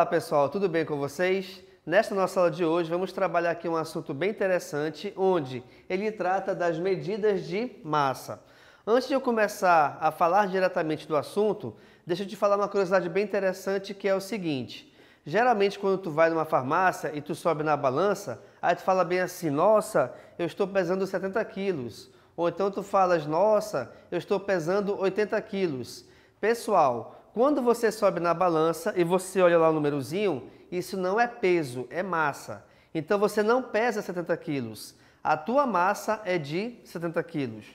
Olá pessoal, tudo bem com vocês? Nesta nossa aula de hoje vamos trabalhar aqui um assunto bem interessante, onde ele trata das medidas de massa. Antes de eu começar a falar diretamente do assunto, deixa eu te falar uma curiosidade bem interessante que é o seguinte. Geralmente quando tu vai numa farmácia e tu sobe na balança, aí tu fala bem assim, nossa, eu estou pesando 70 quilos. Ou então tu falas, nossa, eu estou pesando 80 quilos. Pessoal, quando você sobe na balança e você olha lá o númerozinho, isso não é peso, é massa. Então você não pesa 70 quilos. A tua massa é de 70 quilos.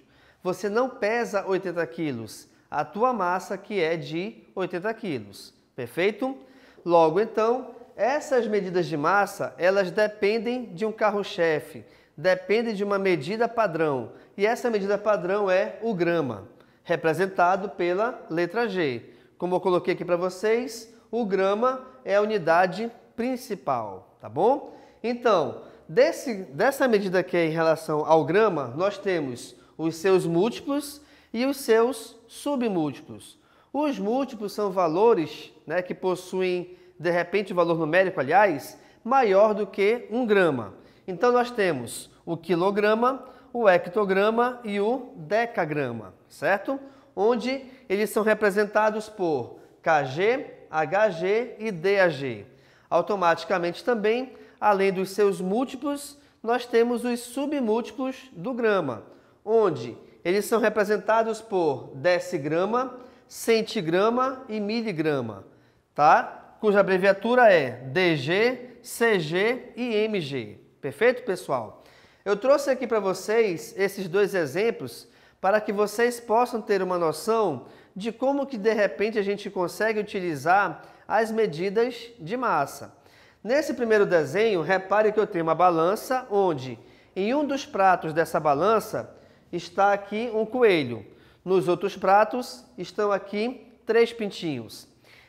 Você não pesa 80 quilos. A tua massa que é de 80 quilos. Perfeito? Logo então, essas medidas de massa, elas dependem de um carro-chefe, dependem de uma medida padrão. E essa medida padrão é o grama, representado pela letra G. Como eu coloquei aqui para vocês, o grama é a unidade principal, tá bom? Então, desse, dessa medida aqui é em relação ao grama, nós temos os seus múltiplos e os seus submúltiplos. Os múltiplos são valores né, que possuem, de repente, o valor numérico, aliás, maior do que um grama. Então, nós temos o quilograma, o hectograma e o decagrama, certo? onde eles são representados por KG, HG e DAG. Automaticamente também, além dos seus múltiplos, nós temos os submúltiplos do grama, onde eles são representados por decigrama, centigrama e miligrama, tá? cuja abreviatura é DG, CG e MG. Perfeito, pessoal? Eu trouxe aqui para vocês esses dois exemplos para que vocês possam ter uma noção de como que de repente a gente consegue utilizar as medidas de massa. Nesse primeiro desenho, repare que eu tenho uma balança onde em um dos pratos dessa balança está aqui um coelho. Nos outros pratos estão aqui três pintinhos.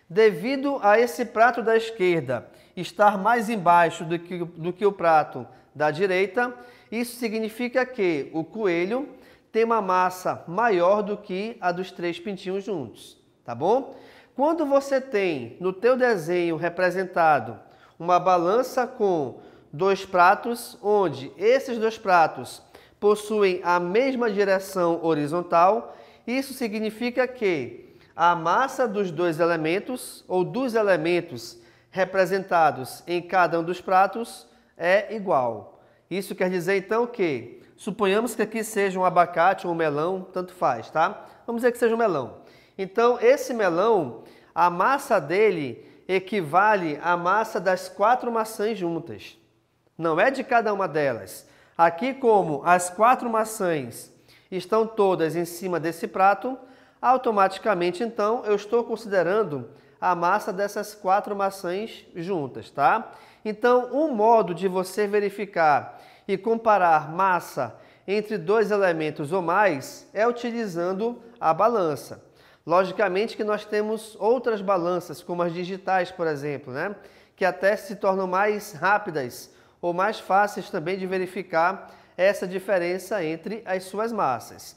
Devido a esse prato da esquerda estar mais embaixo do que, do que o prato da direita, isso significa que o coelho tem uma massa maior do que a dos três pintinhos juntos, tá bom? Quando você tem no teu desenho representado uma balança com dois pratos, onde esses dois pratos possuem a mesma direção horizontal, isso significa que a massa dos dois elementos, ou dos elementos representados em cada um dos pratos, é igual. Isso quer dizer, então, que Suponhamos que aqui seja um abacate ou um melão, tanto faz, tá? Vamos dizer que seja um melão. Então, esse melão, a massa dele equivale à massa das quatro maçãs juntas. Não é de cada uma delas. Aqui, como as quatro maçãs estão todas em cima desse prato, automaticamente, então, eu estou considerando a massa dessas quatro maçãs juntas, tá? Então, um modo de você verificar e comparar massa entre dois elementos ou mais é utilizando a balança. Logicamente que nós temos outras balanças, como as digitais, por exemplo, né? que até se tornam mais rápidas ou mais fáceis também de verificar essa diferença entre as suas massas.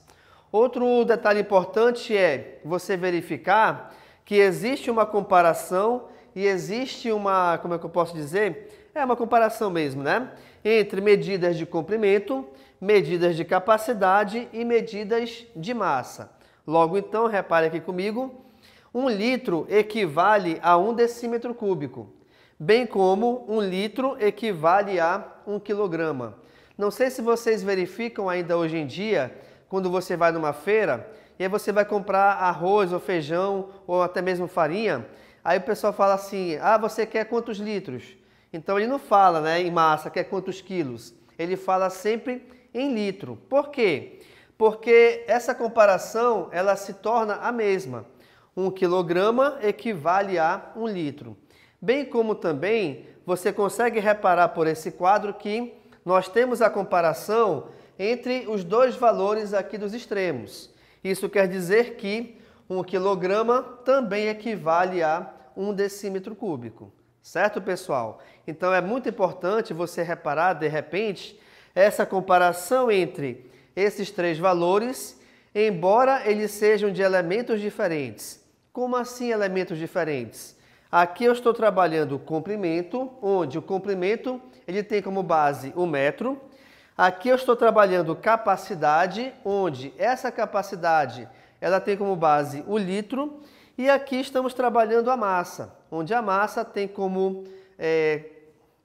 Outro detalhe importante é você verificar que existe uma comparação e existe uma, como é que eu posso dizer, é uma comparação mesmo, né? Entre medidas de comprimento, medidas de capacidade e medidas de massa. Logo então, repare aqui comigo, um litro equivale a um decímetro cúbico, bem como um litro equivale a um quilograma. Não sei se vocês verificam ainda hoje em dia, quando você vai numa feira, e aí você vai comprar arroz ou feijão ou até mesmo farinha, aí o pessoal fala assim, ah, você quer quantos litros? Então ele não fala né, em massa, que é quantos quilos. Ele fala sempre em litro. Por quê? Porque essa comparação ela se torna a mesma. Um quilograma equivale a um litro. Bem como também você consegue reparar por esse quadro que nós temos a comparação entre os dois valores aqui dos extremos. Isso quer dizer que um quilograma também equivale a um decímetro cúbico. Certo, pessoal? Então é muito importante você reparar, de repente, essa comparação entre esses três valores, embora eles sejam de elementos diferentes. Como assim elementos diferentes? Aqui eu estou trabalhando o comprimento, onde o comprimento ele tem como base o metro. Aqui eu estou trabalhando capacidade, onde essa capacidade ela tem como base o litro. E aqui estamos trabalhando a massa, onde a massa tem como, é,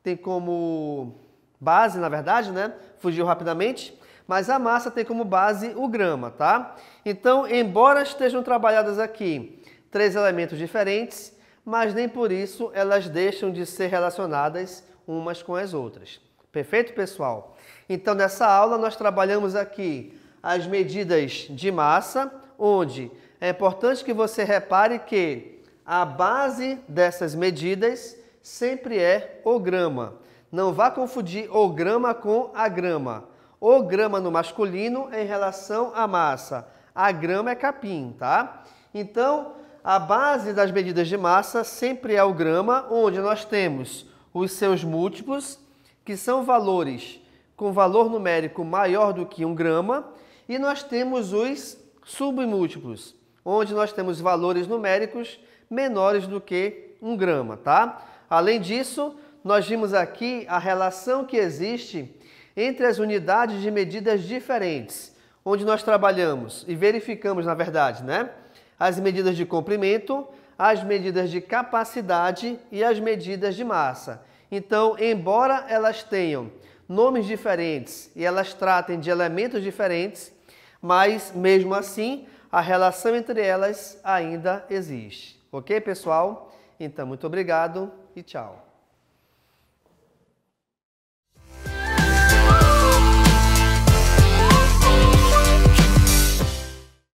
tem como base, na verdade, né? Fugiu rapidamente, mas a massa tem como base o grama, tá? Então, embora estejam trabalhadas aqui três elementos diferentes, mas nem por isso elas deixam de ser relacionadas umas com as outras. Perfeito, pessoal? Então, nessa aula, nós trabalhamos aqui as medidas de massa, onde é importante que você repare que a base dessas medidas sempre é o grama. Não vá confundir o grama com a grama. O grama no masculino é em relação à massa. A grama é capim, tá? Então, a base das medidas de massa sempre é o grama, onde nós temos os seus múltiplos, que são valores com valor numérico maior do que um grama, e nós temos os submúltiplos, onde nós temos valores numéricos menores do que um grama, tá? Além disso, nós vimos aqui a relação que existe entre as unidades de medidas diferentes, onde nós trabalhamos e verificamos, na verdade, né? As medidas de comprimento, as medidas de capacidade e as medidas de massa. Então, embora elas tenham nomes diferentes e elas tratem de elementos diferentes, mas mesmo assim a relação entre elas ainda existe. Ok, pessoal? Então, muito obrigado e tchau.